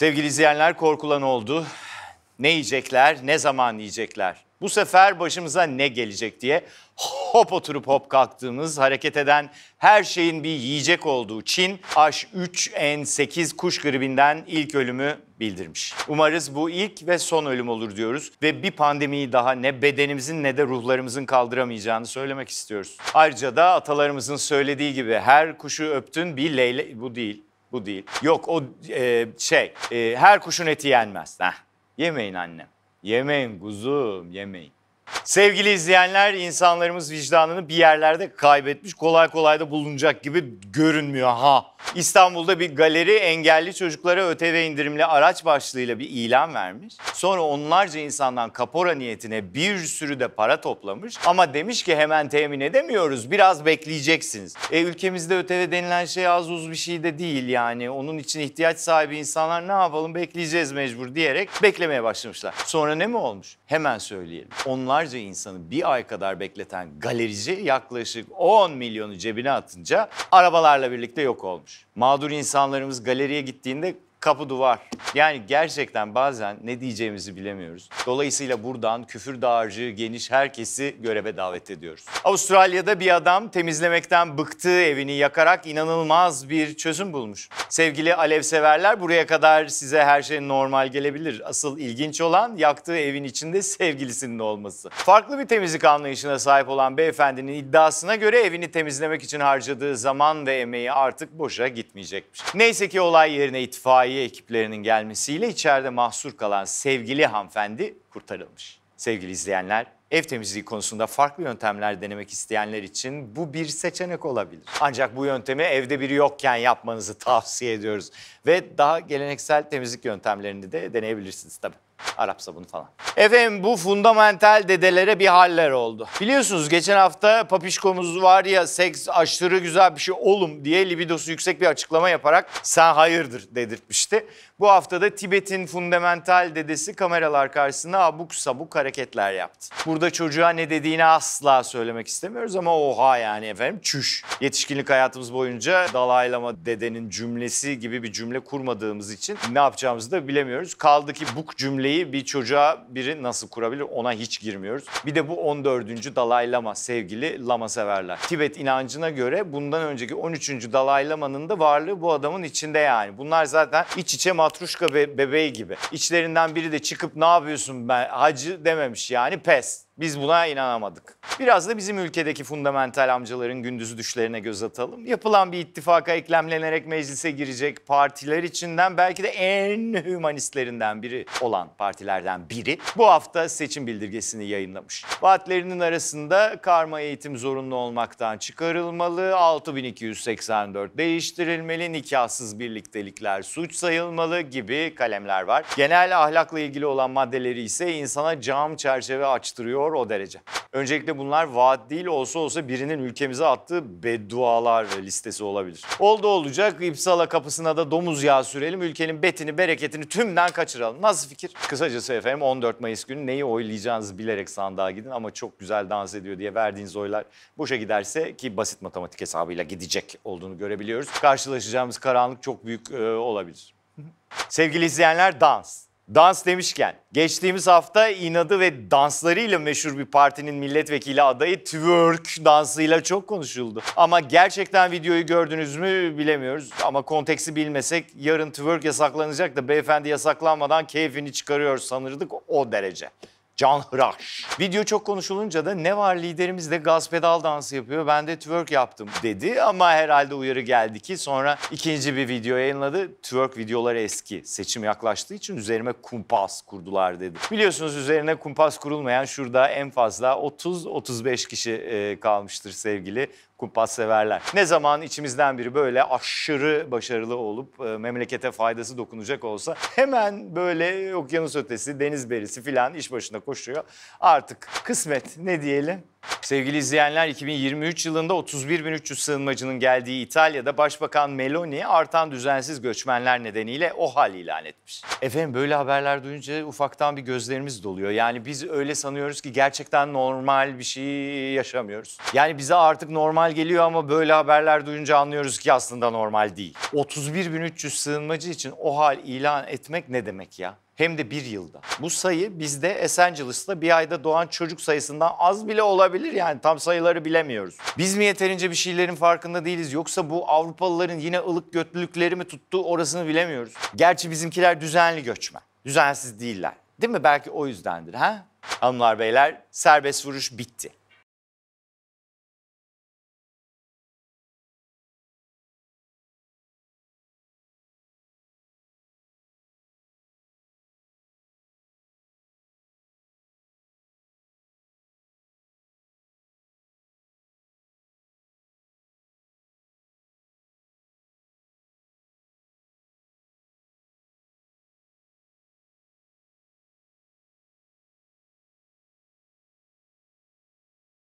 Sevgili izleyenler korkulan oldu. Ne yiyecekler, ne zaman yiyecekler? Bu sefer başımıza ne gelecek diye hop oturup hop kalktığımız, hareket eden her şeyin bir yiyecek olduğu Çin H3N8 kuş gribinden ilk ölümü bildirmiş. Umarız bu ilk ve son ölüm olur diyoruz ve bir pandemiyi daha ne bedenimizin ne de ruhlarımızın kaldıramayacağını söylemek istiyoruz. Ayrıca da atalarımızın söylediği gibi her kuşu öptün bir leyle bu değil bu değil. Yok o e, şey e, her kuşun eti yenmez. Heh. Yemeyin annem. Yemeyin kuzum yemeyin. Sevgili izleyenler, insanlarımız vicdanını bir yerlerde kaybetmiş. Kolay kolay da bulunacak gibi görünmüyor ha. İstanbul'da bir galeri engelli çocuklara ÖTV indirimli araç başlığıyla bir ilan vermiş. Sonra onlarca insandan kapora niyetine bir sürü de para toplamış. Ama demiş ki hemen temin edemiyoruz, biraz bekleyeceksiniz. E ülkemizde ÖTV denilen şey az uz bir şey de değil yani. Onun için ihtiyaç sahibi insanlar ne yapalım bekleyeceğiz mecbur diyerek beklemeye başlamışlar. Sonra ne mi olmuş? Hemen söyleyelim. Onlar milyonlarca insanı bir ay kadar bekleten galerici yaklaşık 10 milyonu cebine atınca arabalarla birlikte yok olmuş. Mağdur insanlarımız galeriye gittiğinde kapı duvar. Yani gerçekten bazen ne diyeceğimizi bilemiyoruz. Dolayısıyla buradan küfür dağarcığı geniş herkesi göreve davet ediyoruz. Avustralya'da bir adam temizlemekten bıktığı evini yakarak inanılmaz bir çözüm bulmuş. Sevgili alevseverler buraya kadar size her şey normal gelebilir. Asıl ilginç olan yaktığı evin içinde sevgilisinin olması. Farklı bir temizlik anlayışına sahip olan beyefendinin iddiasına göre evini temizlemek için harcadığı zaman ve emeği artık boşa gitmeyecekmiş. Neyse ki olay yerine itfaiye itfaiye ekiplerinin gelmesiyle içeride mahsur kalan sevgili hanımefendi kurtarılmış. Sevgili izleyenler Ev temizliği konusunda farklı yöntemler denemek isteyenler için bu bir seçenek olabilir. Ancak bu yöntemi evde biri yokken yapmanızı tavsiye ediyoruz. Ve daha geleneksel temizlik yöntemlerini de deneyebilirsiniz tabii. Arap sabunu falan. Efendim bu fundamental dedelere bir haller oldu. Biliyorsunuz geçen hafta papişkomuz var ya seks aşırı güzel bir şey olum diye libidosu yüksek bir açıklama yaparak sen hayırdır dedirtmişti. Bu hafta da Tibet'in fundamental dedesi kameralar karşısında abuk sabuk hareketler yaptı. Burada burada çocuğa ne dediğini asla söylemek istemiyoruz ama oha yani efendim çüş. Yetişkinlik hayatımız boyunca dalaylama dedenin cümlesi gibi bir cümle kurmadığımız için ne yapacağımızı da bilemiyoruz. Kaldı ki bu cümleyi bir çocuğa biri nasıl kurabilir ona hiç girmiyoruz. Bir de bu 14. dalaylama sevgili lama severler. Tibet inancına göre bundan önceki 13. dalaylamanın da varlığı bu adamın içinde yani. Bunlar zaten iç içe matruşka be bebeği gibi. İçlerinden biri de çıkıp ne yapıyorsun ben hacı dememiş yani pes. Biz buna inanamadık. Biraz da bizim ülkedeki fundamental amcaların gündüzü düşlerine göz atalım. Yapılan bir ittifaka eklemlenerek meclise girecek partiler içinden belki de en hümanistlerinden biri olan partilerden biri bu hafta seçim bildirgesini yayınlamış. Vaatlerinin arasında karma eğitim zorunlu olmaktan çıkarılmalı, 6284 değiştirilmeli, nikahsız birliktelikler suç sayılmalı gibi kalemler var. Genel ahlakla ilgili olan maddeleri ise insana cam çerçeve açtırıyor geliyor o derece. Öncelikle bunlar vaat değil olsa olsa birinin ülkemize attığı beddualar listesi olabilir. Oldu olacak İpsala kapısına da domuz yağı sürelim ülkenin betini bereketini tümden kaçıralım. Nasıl fikir? Kısacası efendim 14 Mayıs günü neyi oylayacağınızı bilerek sandığa gidin ama çok güzel dans ediyor diye verdiğiniz oylar boşa giderse ki basit matematik hesabıyla gidecek olduğunu görebiliyoruz. Karşılaşacağımız karanlık çok büyük e, olabilir. Sevgili izleyenler dans. Dans demişken geçtiğimiz hafta inadı ve danslarıyla meşhur bir partinin milletvekili adayı twerk dansıyla çok konuşuldu. Ama gerçekten videoyu gördünüz mü bilemiyoruz ama konteksi bilmesek yarın twerk yasaklanacak da beyefendi yasaklanmadan keyfini çıkarıyor sanırdık o derece. Can Hıraş. Video çok konuşulunca da ne var liderimiz de gaz pedal dansı yapıyor ben de twerk yaptım dedi ama herhalde uyarı geldi ki sonra ikinci bir video yayınladı. Twerk videoları eski seçim yaklaştığı için üzerime kumpas kurdular dedi. Biliyorsunuz üzerine kumpas kurulmayan şurada en fazla 30-35 kişi e, kalmıştır sevgili kumpas severler. Ne zaman içimizden biri böyle aşırı başarılı olup e, memlekete faydası dokunacak olsa hemen böyle okyanus ötesi, deniz berisi filan iş başında koşuyor. Artık kısmet ne diyelim? Sevgili izleyenler 2023 yılında 31.300 sığınmacının geldiği İtalya'da Başbakan Meloni artan düzensiz göçmenler nedeniyle o hal ilan etmiş. Efendim böyle haberler duyunca ufaktan bir gözlerimiz doluyor. Yani biz öyle sanıyoruz ki gerçekten normal bir şey yaşamıyoruz. Yani bize artık normal geliyor ama böyle haberler duyunca anlıyoruz ki aslında normal değil. 31.300 sığınmacı için o hal ilan etmek ne demek ya? hem de bir yılda. Bu sayı bizde Los Angeles'ta bir ayda doğan çocuk sayısından az bile olabilir yani tam sayıları bilemiyoruz. Biz mi yeterince bir şeylerin farkında değiliz yoksa bu Avrupalıların yine ılık götlülükleri mi tuttu orasını bilemiyoruz. Gerçi bizimkiler düzenli göçmen, düzensiz değiller. Değil mi? Belki o yüzdendir ha? Hanımlar beyler serbest vuruş bitti.